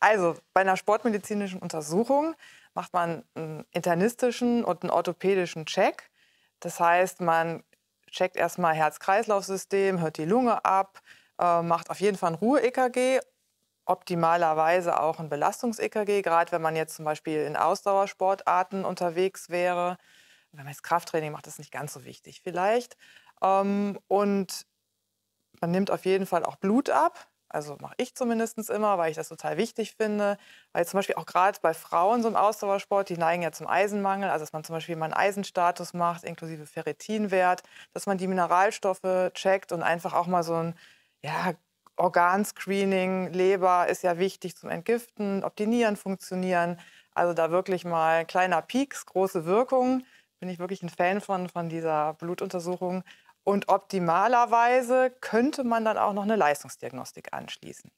Also bei einer sportmedizinischen Untersuchung macht man einen internistischen und einen orthopädischen Check. Das heißt, man checkt erstmal Herz-Kreislauf-System, hört die Lunge ab, äh, macht auf jeden Fall ein Ruhe-EKG, optimalerweise auch ein Belastungs-EKG, gerade wenn man jetzt zum Beispiel in Ausdauersportarten unterwegs wäre. Wenn man jetzt Krafttraining macht, ist das nicht ganz so wichtig vielleicht. Ähm, und man nimmt auf jeden Fall auch Blut ab, also mache ich zumindest immer, weil ich das total wichtig finde. Weil zum Beispiel auch gerade bei Frauen so im Ausdauersport, die neigen ja zum Eisenmangel. Also dass man zum Beispiel mal einen Eisenstatus macht, inklusive Ferritinwert, dass man die Mineralstoffe checkt und einfach auch mal so ein ja, Organscreening, Leber ist ja wichtig zum Entgiften, ob die Nieren funktionieren. Also da wirklich mal kleiner Peaks, große Wirkung. Bin ich wirklich ein Fan von, von dieser Blutuntersuchung. Und optimalerweise könnte man dann auch noch eine Leistungsdiagnostik anschließen.